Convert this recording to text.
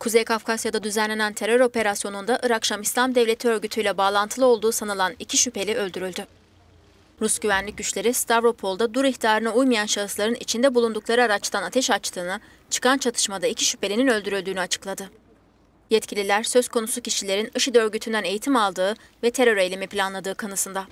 Kuzey Kafkasya'da düzenlenen terör operasyonunda Irak Şam İslam Devleti örgütüyle bağlantılı olduğu sanılan iki şüpheli öldürüldü. Rus güvenlik güçleri Stavropol'da dur ihtarına uymayan şahısların içinde bulundukları araçtan ateş açtığını, çıkan çatışmada iki şüphelinin öldürüldüğünü açıkladı. Yetkililer söz konusu kişilerin IŞİD örgütünden eğitim aldığı ve terör eylemi planladığı kanısında.